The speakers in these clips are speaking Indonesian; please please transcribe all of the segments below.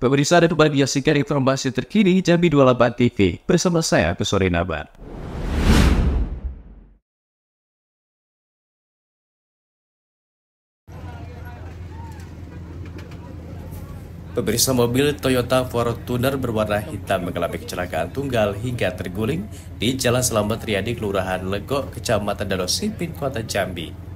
Pemirsa dan kembali menyaksikan informasi terkini Jambi 28 TV bersama saya, Kusori Nabar. Pemirsa mobil Toyota Fortuner berwarna hitam mengalami kecelakaan tunggal hingga terguling di Jalan Selamat Riyadi, Kelurahan Legok, Kecamatan Sipin, Kota Jambi.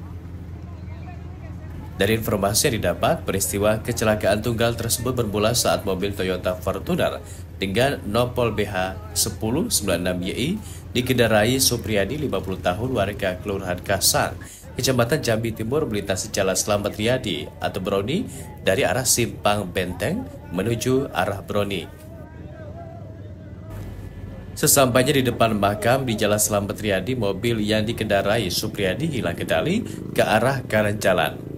Dari informasi yang didapat, peristiwa kecelakaan tunggal tersebut bermula saat mobil Toyota Fortuner dengan Nopol BH 1096YI dikendarai Supriyadi 50 tahun warga Kelurahan Kasar, Kecamatan Jambi Timur melintasi Jalan Selamat Riyadi atau Broni dari arah Simpang Benteng menuju arah Broni. Sesampainya di depan makam di Jalan Selamat Riyadi, mobil yang dikendarai Supriyadi hilang kendali ke arah kanan jalan.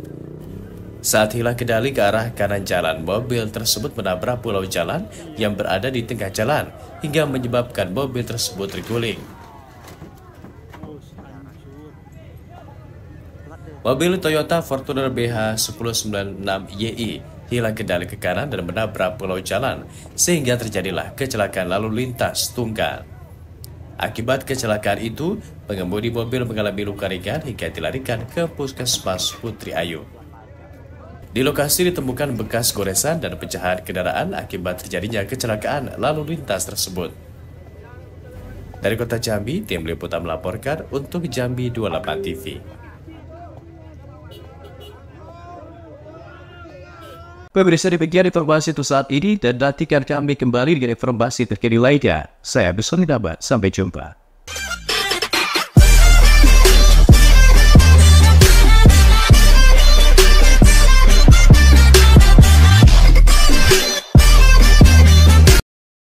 Saat hilang kendali ke arah kanan jalan, mobil tersebut menabrak pulau jalan yang berada di tengah jalan hingga menyebabkan mobil tersebut terguling. Mobil Toyota Fortuner BH1096YI hilang kendali ke kanan dan menabrak pulau jalan sehingga terjadilah kecelakaan lalu lintas tunggal. Akibat kecelakaan itu, pengemudi mobil mengalami luka ringan hingga dilarikan ke puskesmas Putri Ayu. Di lokasi ditemukan bekas goresan dan pecahan kendaraan akibat terjadinya kecelakaan lalu lintas tersebut. Dari kota Jambi, tim liputan melaporkan untuk Jambi 28 TV. Pemirsa bagian informasi itu saat ini dan nantikan kami kembali dengan informasi terkini lainnya. Saya Besoni Dabat, sampai jumpa.